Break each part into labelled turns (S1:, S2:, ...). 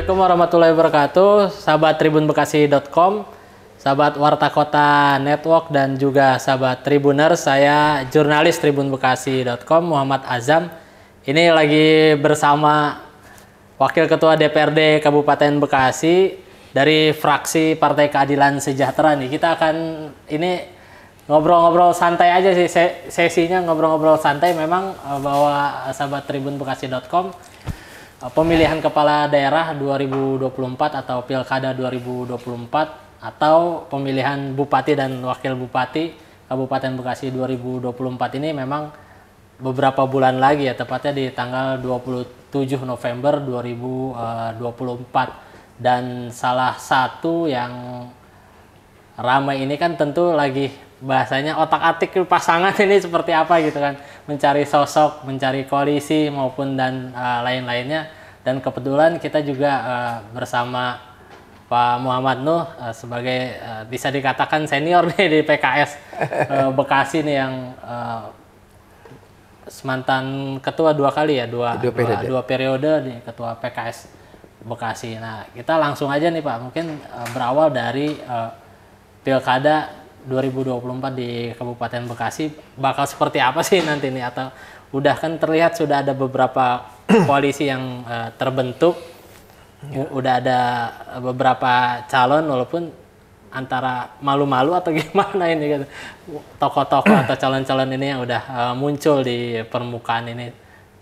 S1: Assalamualaikum warahmatullahi wabarakatuh, sahabat tribunbekasi.com, sahabat Warta Kota Network dan juga sahabat Tribuner, saya jurnalis tribunbekasi.com Muhammad Azam. Ini lagi bersama Wakil Ketua DPRD Kabupaten Bekasi dari fraksi Partai Keadilan Sejahtera nih. Kita akan ini ngobrol-ngobrol santai aja sih sesinya ngobrol-ngobrol santai memang eh, bahwa sahabat tribunbekasi.com pemilihan kepala daerah 2024 atau pilkada 2024 atau pemilihan bupati dan wakil bupati Kabupaten Bekasi 2024 ini memang beberapa bulan lagi ya tepatnya di tanggal 27 November 2024 dan salah satu yang ramai ini kan tentu lagi bahasanya otak-atik pasangan ini seperti apa gitu kan mencari sosok mencari koalisi maupun dan uh, lain-lainnya dan kebetulan kita juga uh, bersama Pak Muhammad Nuh uh, sebagai uh, bisa dikatakan senior nih di PKS uh, Bekasi nih yang uh, mantan ketua dua kali ya dua dua periode, dua, dua periode nih ketua PKS Bekasi. Nah kita langsung aja nih Pak mungkin uh, berawal dari uh, pilkada 2024 di Kabupaten Bekasi bakal seperti apa sih nanti nih atau udah kan terlihat sudah ada beberapa koalisi yang uh, terbentuk ya, udah ada beberapa calon walaupun antara malu-malu atau gimana ini gitu tokoh-tokoh atau calon-calon ini yang udah uh, muncul di permukaan ini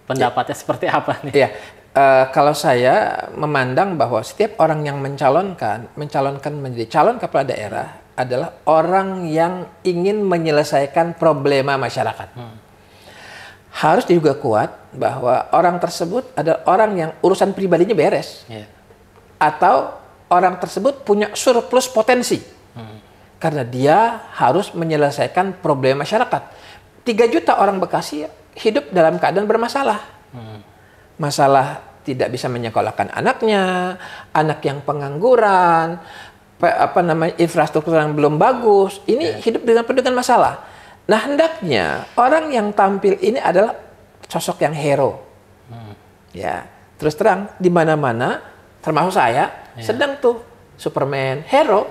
S1: pendapatnya ya. seperti
S2: apa nih? ya. uh, kalau saya memandang bahwa setiap orang yang mencalonkan mencalonkan menjadi calon kepala daerah adalah orang yang ingin menyelesaikan problema masyarakat. Hmm. Harus juga kuat bahwa orang tersebut adalah orang yang urusan pribadinya beres. Yeah. Atau orang tersebut punya surplus potensi. Hmm. Karena dia harus menyelesaikan problem masyarakat. tiga juta orang Bekasi hidup dalam keadaan bermasalah. Hmm. Masalah tidak bisa menyekolahkan anaknya, anak yang pengangguran, apa namanya infrastruktur yang belum bagus, ini yeah. hidup dengan penuh masalah. Nah hendaknya orang yang tampil ini adalah sosok yang hero, hmm. ya terus terang di mana-mana, termasuk saya yeah. sedang tuh Superman hero.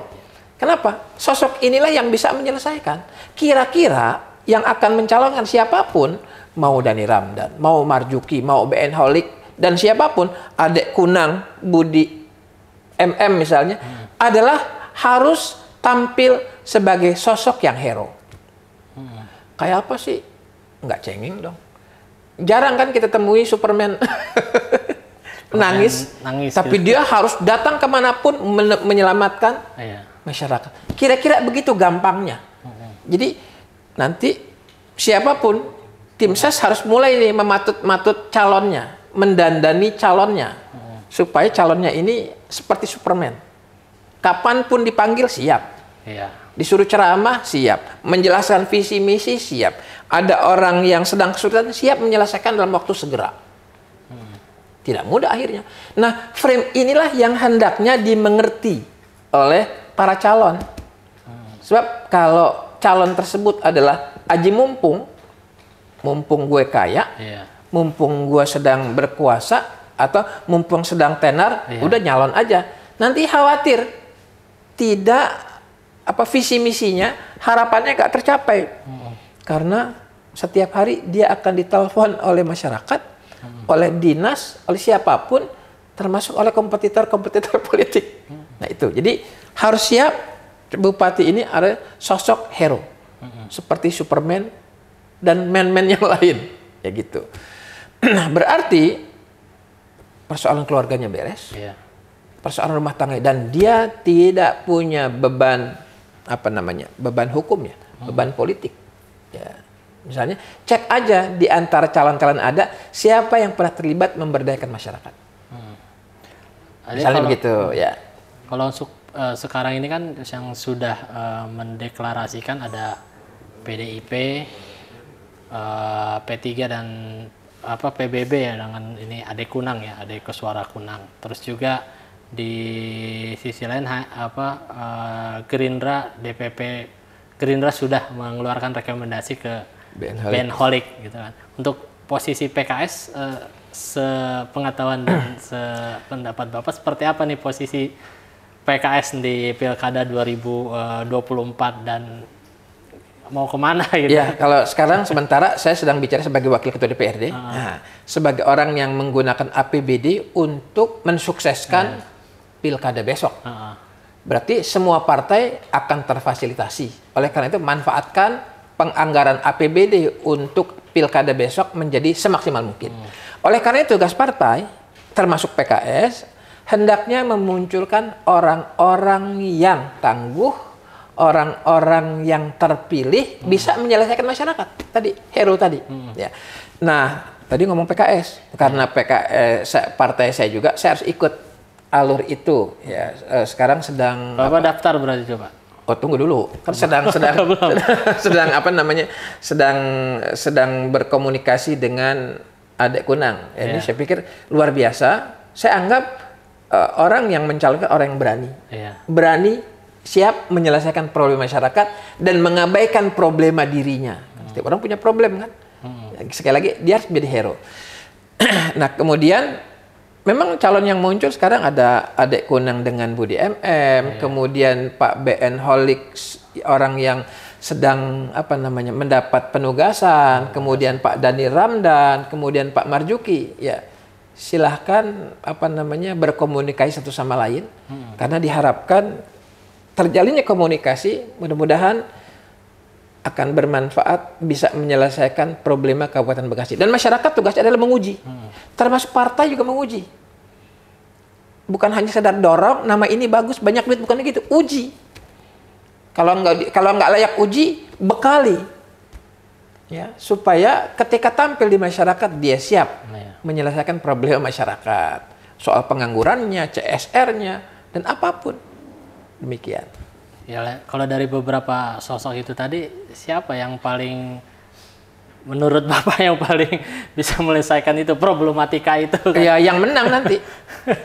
S2: Kenapa? Sosok inilah yang bisa menyelesaikan. Kira-kira yang akan mencalonkan siapapun, mau Dani Ramdan, mau Marjuki, mau BN Holik, dan siapapun, Adek Kunang, Budi MM misalnya, hmm adalah harus tampil sebagai sosok yang hero. Hmm. Kayak apa sih? Nggak cengeng dong. Jarang kan kita temui Superman nangis, nangis, tapi gitu. dia harus datang kemanapun men menyelamatkan Ayah. masyarakat. Kira-kira begitu gampangnya. Hmm. Jadi nanti siapapun tim iya. ses harus mulai nih mematut-matut calonnya, mendandani calonnya, hmm. supaya calonnya ini seperti Superman. Kapanpun dipanggil siap. Ya. Disuruh ceramah siap, menjelaskan visi misi siap. Ada orang yang sedang kesulitan siap menyelesaikan dalam waktu segera. Hmm. Tidak mudah akhirnya. Nah, frame inilah yang hendaknya dimengerti oleh para calon. Hmm. Sebab kalau calon tersebut adalah aji mumpung, mumpung gue kaya, ya. mumpung gue sedang berkuasa, atau mumpung sedang tenar, yeah. udah nyalon aja. Nanti khawatir tidak apa visi misinya harapannya nggak tercapai hmm. karena setiap hari dia akan ditelepon oleh masyarakat hmm. oleh dinas oleh siapapun termasuk oleh kompetitor-kompetitor politik hmm. nah itu jadi harus siap bupati ini ada sosok hero hmm. seperti Superman dan man-man yang lain ya gitu nah berarti persoalan keluarganya beres yeah persoalan rumah tangga dan dia tidak punya beban apa namanya beban hukum beban politik ya misalnya cek aja di antara calon-calon ada siapa yang pernah terlibat memberdayakan masyarakat
S1: hmm. misalnya kalau, begitu ya kalau uh, sekarang ini kan yang sudah uh, mendeklarasikan ada PDIP uh, P3 dan apa PBB ya dengan ini Ade Kunang ya Ade Kesuara Kunang terus juga di sisi lain ha, apa uh, Gerindra DPP Gerindra sudah mengeluarkan rekomendasi ke Ben Holik, gitu kan untuk posisi PKS uh, eh, sepengetahuan dan sependapat Bapak seperti apa nih posisi
S2: PKS di Pilkada 2024 eh, dan mau kemana gitu. Ya, kalau sekarang sementara saya sedang bicara sebagai wakil ketua DPRD, uh. Ah. nah, sebagai orang yang menggunakan APBD untuk mensukseskan uh pilkada besok. Uh -huh. Berarti semua partai akan terfasilitasi. Oleh karena itu manfaatkan penganggaran APBD untuk pilkada besok menjadi semaksimal mungkin. Hmm. Oleh karena itu tugas partai termasuk PKS hendaknya memunculkan orang-orang yang tangguh, orang-orang yang terpilih hmm. bisa menyelesaikan masyarakat. Tadi hero tadi. Hmm. Ya. Nah, tadi ngomong PKS karena PKS eh, partai saya juga saya harus ikut alur itu ya eh, sekarang sedang Bapak apa? daftar berarti coba Oh tunggu dulu kan sedang sedang sedang apa namanya sedang sedang berkomunikasi dengan adik kunang ya, yeah. ini iya. saya pikir luar biasa saya anggap uh, orang yang mencalonkan orang yang berani yeah. berani siap menyelesaikan problem masyarakat dan mengabaikan problema dirinya hmm. setiap orang punya problem kan hmm. sekali lagi dia harus menjadi hero nah kemudian Memang calon yang muncul sekarang ada adik Kunang dengan Budi MM, yeah. kemudian Pak BN Holik orang yang sedang apa namanya mendapat penugasan, iya. kemudian Pak Dani Ramdan, kemudian Pak Marjuki, ya silahkan apa namanya berkomunikasi satu sama lain hmm. karena diharapkan terjalinnya komunikasi mudah-mudahan akan bermanfaat bisa menyelesaikan problema Kabupaten Bekasi dan masyarakat tugasnya adalah menguji hmm. termasuk partai juga menguji bukan hanya sadar dorong nama ini bagus banyak duit bukannya gitu uji kalau nggak kalau nggak layak uji bekali ya supaya ketika tampil di masyarakat dia siap nah, ya. menyelesaikan problem masyarakat soal penganggurannya CSR-nya dan apapun demikian ya kalau dari beberapa sosok itu tadi siapa yang
S1: paling menurut bapak yang paling bisa menyelesaikan itu problematika
S2: itu kan? ya yang menang nanti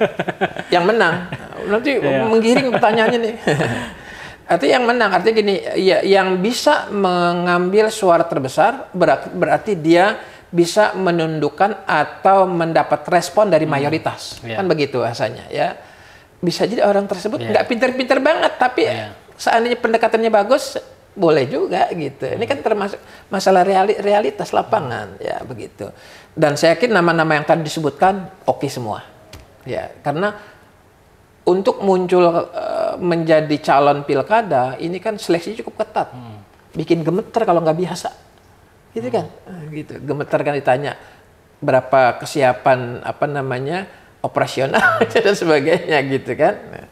S2: yang menang nanti ya. menggiring pertanyaannya nih artinya yang menang artinya gini ya yang bisa mengambil suara terbesar berarti, dia bisa menundukkan atau mendapat respon dari hmm. mayoritas yeah. kan begitu rasanya ya bisa jadi orang tersebut iya. nggak yeah. pinter-pinter banget tapi yeah. seandainya pendekatannya bagus boleh juga gitu. Ini kan iya. termasuk masalah reali, realitas lapangan hmm. ya begitu. Dan saya yakin nama-nama yang tadi disebutkan oke okay semua. Ya, karena untuk muncul uh, menjadi calon pilkada ini kan seleksi cukup ketat. Hmm. Bikin gemeter kalau nggak biasa. Gitu hmm. kan? Eh, gitu. Gemeter kan ditanya berapa kesiapan apa namanya operasional hmm. dan sebagainya gitu kan. Nah,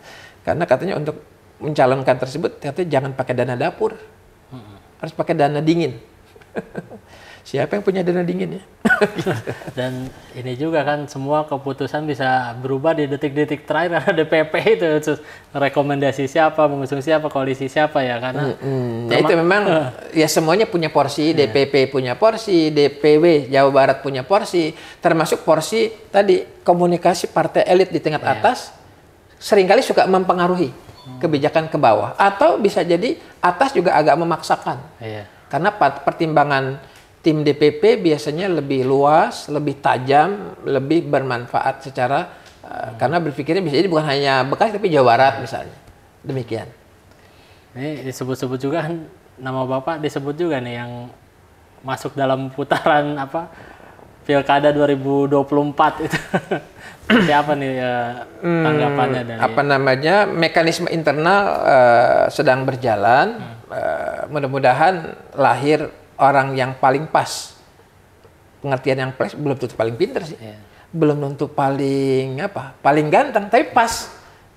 S2: karena katanya untuk mencalonkan tersebut ternyata jangan pakai dana dapur harus pakai dana dingin siapa yang punya dana dingin ya
S1: dan ini juga kan semua keputusan bisa berubah di detik-detik terakhir ada DPP itu rekomendasi
S2: siapa mengusung siapa koalisi siapa ya karena
S1: hmm, hmm. Ya itu memang uh,
S2: ya semuanya punya porsi yeah. DPP punya porsi DPW Jawa Barat punya porsi termasuk porsi tadi komunikasi partai elit di tingkat yeah. atas seringkali suka mempengaruhi kebijakan ke bawah atau bisa jadi atas juga agak memaksakan iya. karena pertimbangan tim DPP biasanya lebih luas lebih tajam lebih bermanfaat secara hmm. karena berpikirnya bisa jadi bukan hanya bekas tapi Jawa Barat hmm. misalnya demikian ini disebut-sebut
S1: juga kan, nama bapak disebut juga nih yang masuk dalam putaran apa Pilkada 2024
S2: itu. Seperti apa nih ya, hmm, tanggapannya dari apa namanya mekanisme internal uh, sedang berjalan hmm. uh, mudah-mudahan lahir orang yang paling pas pengertian yang pas belum tentu paling pinter sih yeah. belum tentu paling apa paling ganteng tapi pas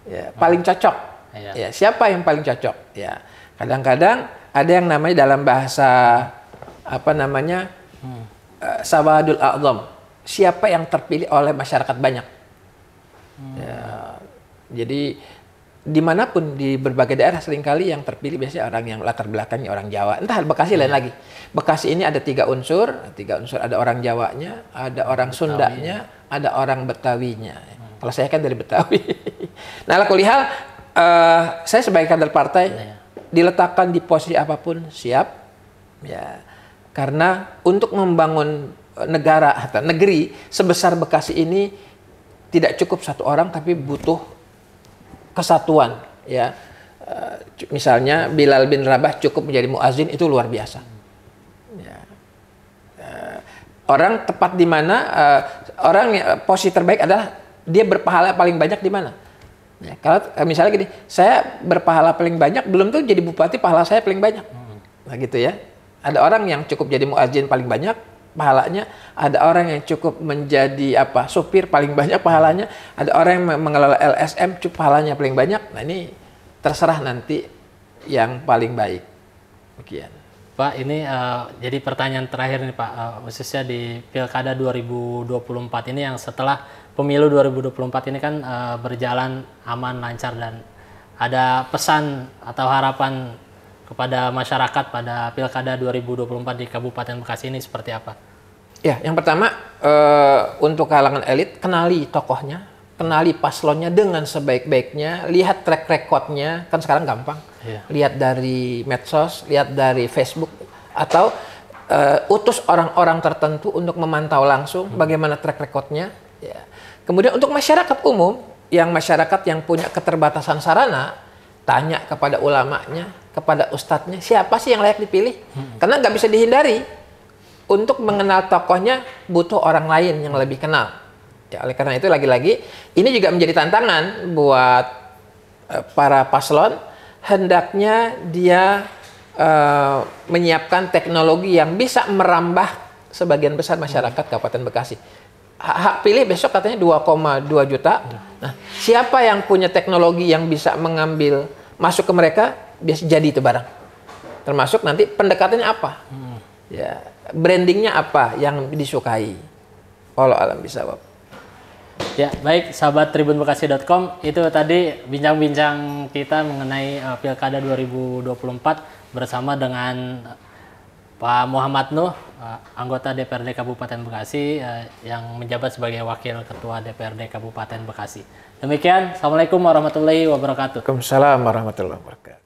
S2: ya, hmm. paling cocok yeah. ya siapa yang paling cocok ya kadang-kadang ada yang namanya dalam bahasa apa namanya hmm Eh, Sawadul A'zam. Siapa yang terpilih oleh masyarakat banyak. Hmm. Ya, jadi dimanapun di berbagai daerah seringkali yang terpilih biasanya orang yang latar belakangnya orang Jawa. Entah Bekasi hmm. lain iya. lagi. Bekasi ini ada tiga unsur, tiga unsur ada orang Jawanya, ada orang Betawi. Sundanya, ada orang Betawinya. Hmm. Kalau saya kan dari Betawi. nah, kalau lihat uh, eh, saya sebagai kader partai hmm. diletakkan di posisi apapun siap. Ya karena untuk membangun eh, negara atau negeri sebesar Bekasi ini tidak cukup satu orang tapi butuh kesatuan ya. Eh, misalnya Bilal bin Rabah cukup menjadi muazin itu luar biasa. Ya. Eh, orang tepat di mana orang posisi terbaik adalah dia berpahala paling banyak di mana? Ya, kalau misalnya gini, saya berpahala paling banyak belum tuh jadi bupati pahala saya paling banyak. Nah gitu ya. Ada orang yang cukup jadi muazin paling banyak pahalanya, ada orang yang cukup menjadi apa supir paling banyak pahalanya, ada orang yang mengelola LSM cukup pahalanya paling banyak. Nah ini terserah nanti yang paling baik. Demikian. Pak, ini uh,
S1: jadi pertanyaan terakhir nih Pak, uh, khususnya di Pilkada 2024 ini yang setelah pemilu 2024 ini kan uh, berjalan aman, lancar dan ada pesan atau harapan kepada masyarakat pada Pilkada 2024
S2: di Kabupaten Bekasi ini seperti apa? Ya, yang pertama uh, untuk kalangan elit kenali tokohnya, kenali paslonnya dengan sebaik-baiknya, lihat track recordnya, kan sekarang gampang. Yeah. Lihat dari medsos, lihat dari Facebook, atau uh, utus orang-orang tertentu untuk memantau langsung hmm. bagaimana track recordnya. Ya. Kemudian untuk masyarakat umum, yang masyarakat yang punya keterbatasan sarana, tanya kepada ulamanya, kepada ustadznya siapa sih yang layak dipilih hmm. karena nggak bisa dihindari untuk mengenal tokohnya butuh orang lain yang lebih kenal ya oleh karena itu lagi-lagi ini juga menjadi tantangan buat uh, para paslon hendaknya dia uh, menyiapkan teknologi yang bisa merambah sebagian besar masyarakat Kabupaten Bekasi hak pilih besok katanya 2,2 juta. Iya. Nah, siapa yang punya teknologi yang bisa mengambil masuk ke mereka biasa jadi itu barang. Termasuk nanti pendekatannya apa, hmm. ya brandingnya apa yang disukai. Allah alam bisa, Bob.
S1: Ya baik sahabat tribunbekasi.com itu tadi bincang-bincang kita mengenai uh, pilkada 2024 bersama dengan eh, Pak Muhammad Nuh uh, anggota DPRD Kabupaten Bekasi uh, yang menjabat sebagai wakil ketua DPRD Kabupaten Bekasi. Demikian, assalamualaikum warahmatullahi wabarakatuh. Waalaikumsalam warahmatullahi wabarakatuh.